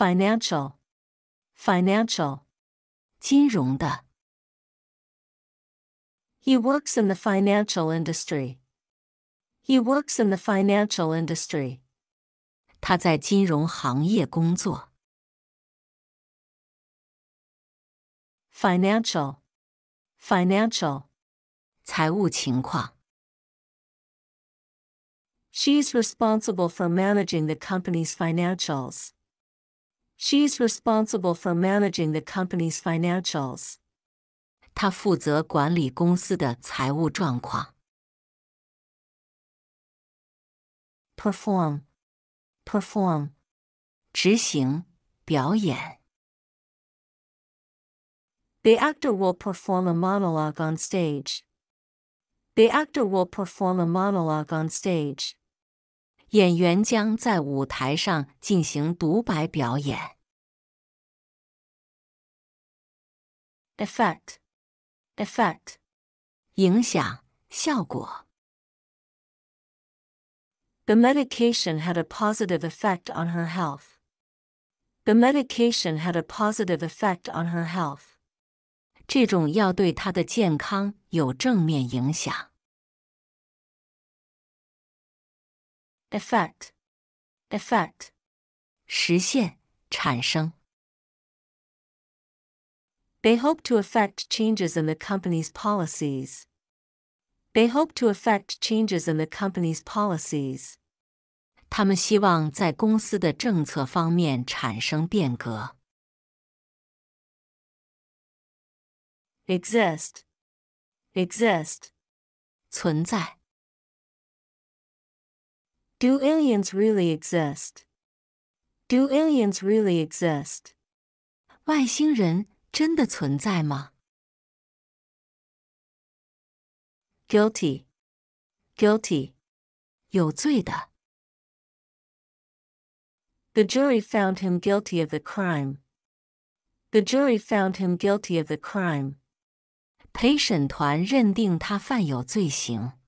financial, financial, 金融的。He works in the financial industry. He works in the financial industry. 他在金融行业工作。Financial, financial, 财务情况。She's responsible for managing the company's financials. She is responsible for managing the company's financials. 她负责管理公司的财务状况。Perform, The actor will perform a monologue on stage. The actor will perform a monologue on stage. 演员将在舞台上进行独白表演。effect effect 影响效果。The medication had a positive effect on her health. The medication had a positive effect on her health. 这种药对她的健康有正面影响。effect effect 实现产生。They hope to affect changes in the company's policies. They hope to affect changes in the company's policies. 他们希望在公司的政策方面产生变革。Exist, 存在. Do aliens really exist? Do aliens really exist? 外星人真的存在吗？Guilty, guilty, jury found him guilty of the crime. The jury found him guilty of the crime. 陪审团认定他犯有罪行。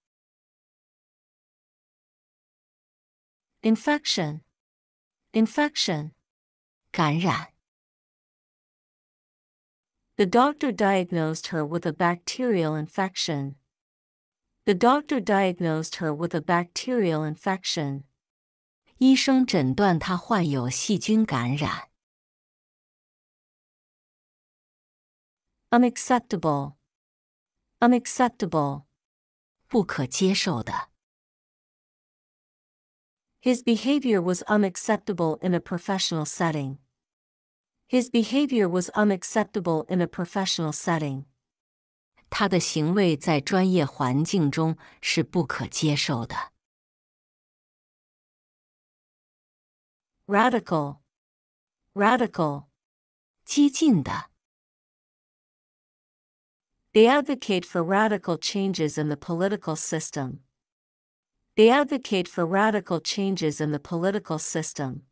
infection, infection, 感染. The doctor diagnosed her with a bacterial infection. The doctor diagnosed her with a bacterial infection. Unacceptable, unacceptable，不可接受的。his behavior was unacceptable in a professional setting. His behavior was unacceptable in a professional setting. 他的行为在专业环境中是不可接受的。Radical, radical, 激进的。They advocate for radical changes in the political system. They advocate for radical changes in the political system.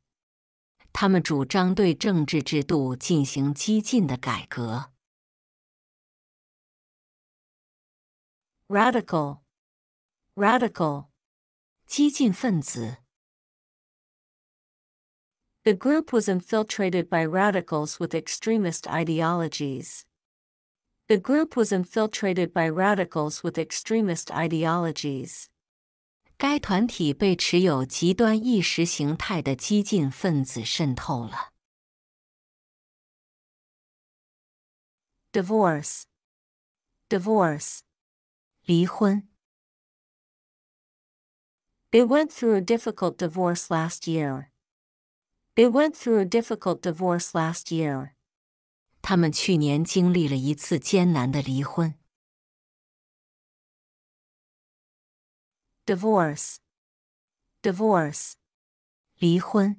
他们主张对政治制度进行激进的改革。Radical, radical，激进分子。The group was infiltrated by radicals with extremist ideologies. The group was infiltrated by radicals with extremist ideologies. 该团体被持有极端意识形态的激进分子渗透了。Divorce, divorce, 离婚。They went through a difficult divorce last year. They went through a difficult divorce last year. 他们去年经历了一次艰难的离婚。divorce, divorce, 离婚.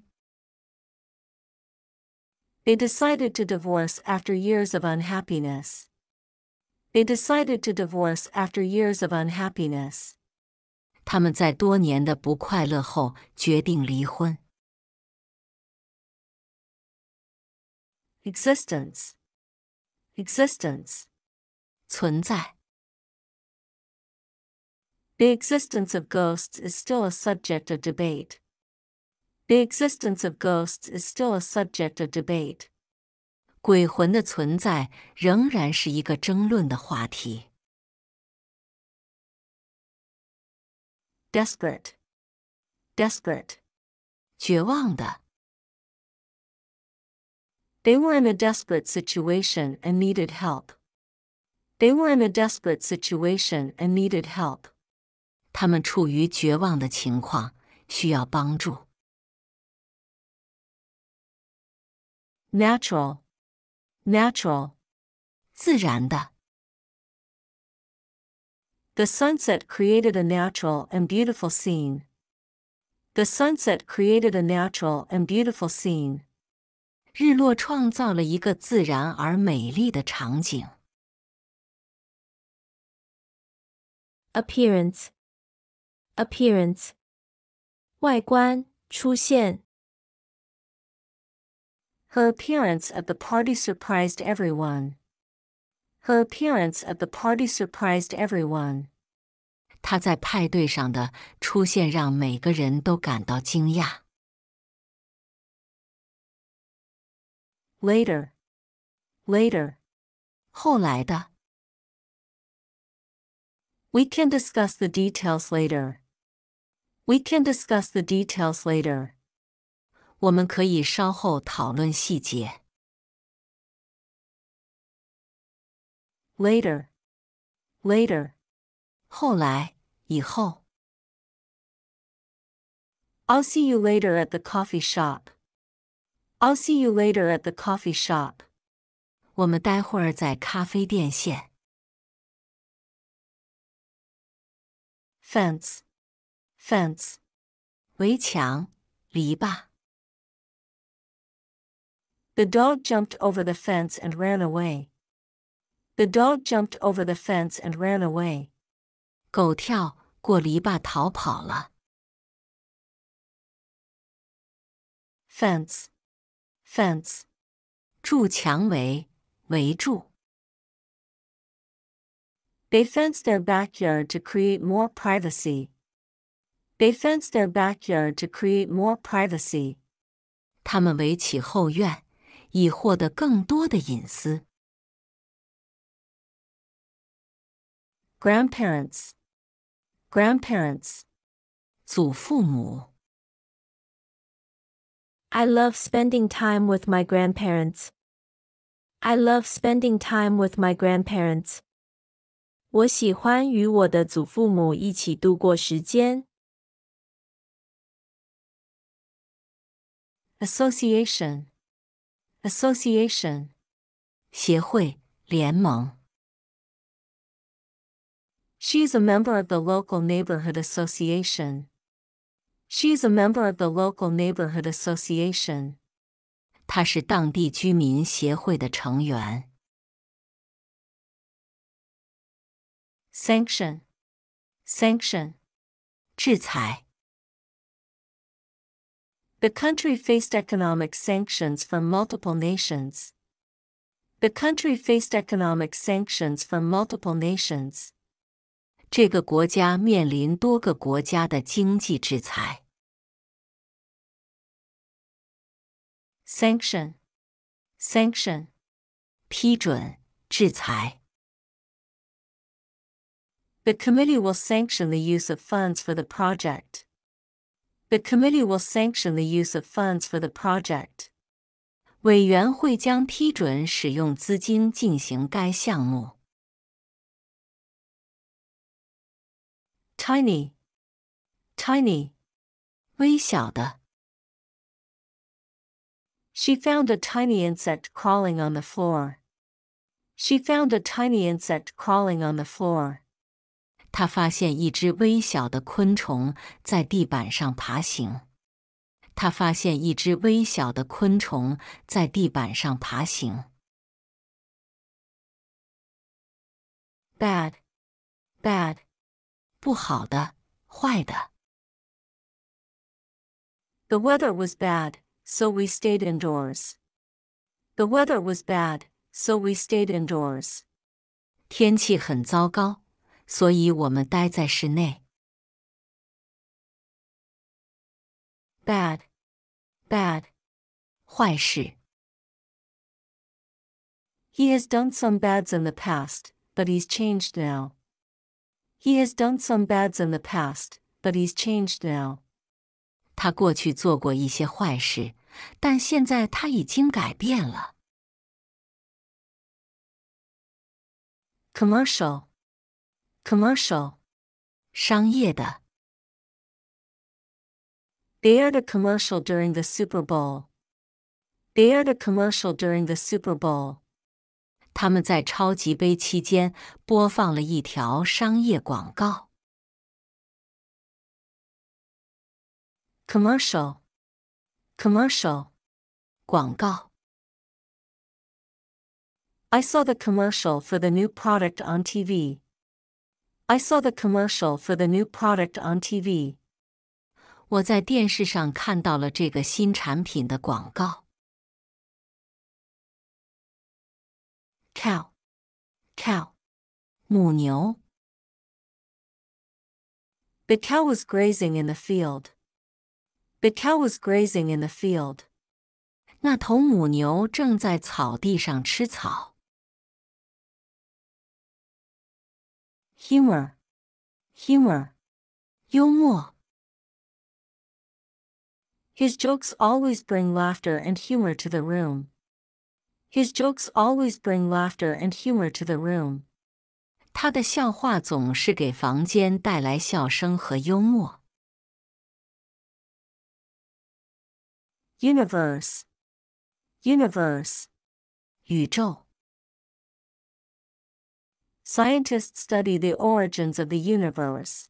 They decided to divorce after years of unhappiness. They decided to divorce after years of unhappiness. 他们在多年的不快乐后决定离婚。Existence, existence，存在。the existence of ghosts is still a subject of debate. The existence of ghosts is still a subject of debate. 鬼魂的存在仍然是一个争论的话题。Desperate, They were in a desperate situation and needed help. They were in a desperate situation and needed help. 他们处于绝望的情况，需要帮助。natural, 自然的。The sunset created a natural and beautiful scene. The sunset created a natural and beautiful scene. 日落创造了一个自然而美丽的场景。Appearance, appearance 外观出现 Her appearance at the party surprised everyone. Her appearance at the party surprised everyone. 她在派对上的出现让每个人都感到惊讶。Later, later. 后来的。We can discuss the details later. We can discuss the details later. 我们可以稍后讨论细节。Later, later. 后来，以后。I'll see you later at the coffee shop. I'll see you later at the coffee shop. 我们待会儿在咖啡店见。Fence fence 围墙篱笆。The dog jumped over the fence and ran away. The dog jumped over the fence and ran away. 狗跳过篱笆逃跑了。Fence, fence，筑墙围围住。They fenced their backyard to create more privacy. They fenced their backyard to create more privacy. 他们围起后院，以获得更多的隐私。Grandparents, grandparents, 祖父母。I love spending time with my grandparents. I love spending time with my grandparents. 我喜欢与我的祖父母一起度过时间。association, She is a member of the local neighborhood association. She is a member of the local neighborhood association. 她是当地居民协会的成员。Sanction, sanction，制裁。the country faced economic sanctions from multiple nations. The country faced economic sanctions from multiple nations. 这个国家面临多个国家的经济制裁。sanction, sanction, 批准、制裁。The committee will sanction the use of funds for the project the committee will sanction the use of funds for the project. 委员会将批准使用资金进行该项目。Tiny, tiny, 微小的。She found a tiny insect crawling on the floor. She found a tiny insect crawling on the floor. 他发现一只微小的昆虫在地板上爬行。他发现一只微小的昆虫在地板上爬行。bad bad 不好的，坏的。The weather was bad, so we stayed indoors. The weather was bad, so we stayed indoors. 天气很糟糕，所以我们待在室内。bad, bad，坏事。He has done some bads in the past, but he's changed now. He has done some bads in the past, but he's changed now. 他过去做过一些坏事，但现在他已经改变了。Commercial, commercial 商业的 aired a commercial during the Super Bowl. They aired a commercial during the Super Bowl. 他们在超级杯期间播放了一条商业广告。commercial commercial 广告。I saw the commercial for the new product on TV. I saw the commercial for the new product on TV. 我在电视上看到了这个新产品的广告。Cow, cow，母牛。The cow was grazing in the field. The cow was grazing in the field. 那头母牛正在草地上吃草。humor, humor, 幽默. His jokes always bring laughter and humor to the room. His jokes always bring laughter and humor to the room. 他的笑话总是给房间带来笑声和幽默。Universe, universe, 宇宙。Scientists study the origins of the universe.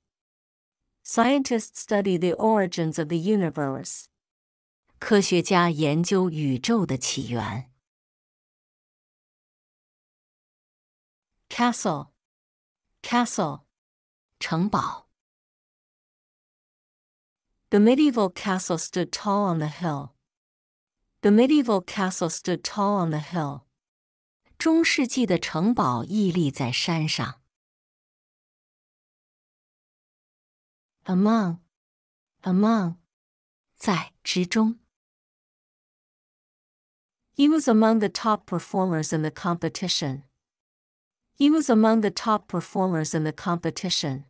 Scientists study the origins of the universe. 科学家研究宇宙的起源。Castle, castle, 城堡。The medieval castle stood tall on the hill. The medieval castle stood tall on the hill. 中世纪的城堡屹立在山上。among among 在之中。He was among the top performers in the competition. He was among the top performers in the competition.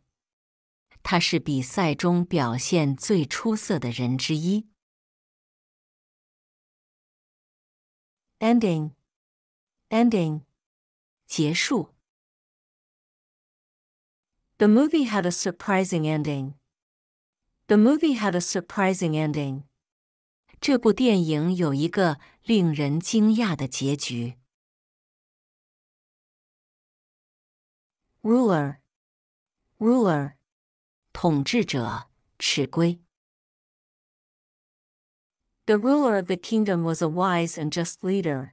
他是比赛中表现最出色的人之一。Ending ending, 结束. The movie had a surprising ending. The movie had a surprising ending. 这部电影有一个令人惊讶的结局。Ruler, The ruler of the kingdom was a wise and just leader.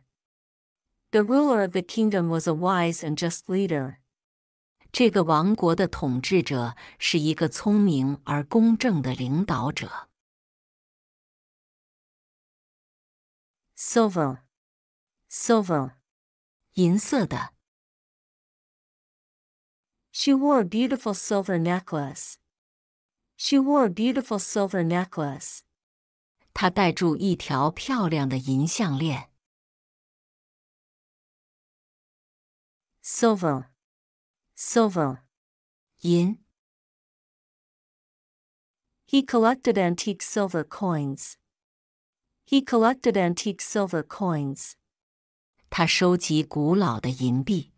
The ruler of the kingdom was a wise and just leader. 这个王国的统治者是一个聪明而公正的领导者。Silver, silver，银色的。She wore a beautiful silver necklace. She wore a beautiful silver necklace. 她戴住一条漂亮的银项链。silver, silver, yin. He collected antique silver coins. He collected antique silver coins. 他收集古老的银币。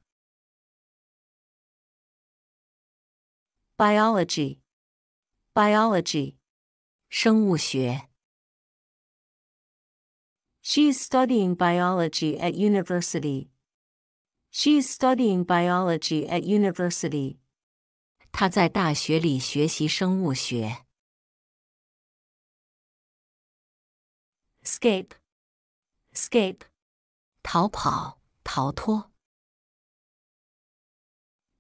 Biology, biology, 生物学。She is studying biology at university. She is studying biology at university. 她在大学里学习生物学。Escape, escape，逃跑，逃脱。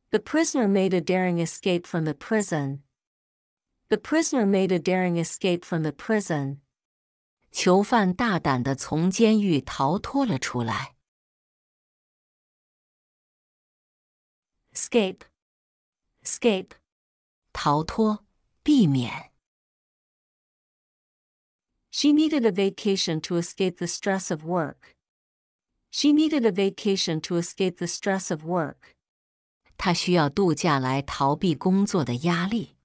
The prisoner made a daring escape from the prison. The prisoner made a daring escape from the prison. Escape. Escape. 逃脱，避免。She needed a vacation to escape the stress of work. She needed a vacation to escape the stress of work. 她需要度假来逃避工作的压力。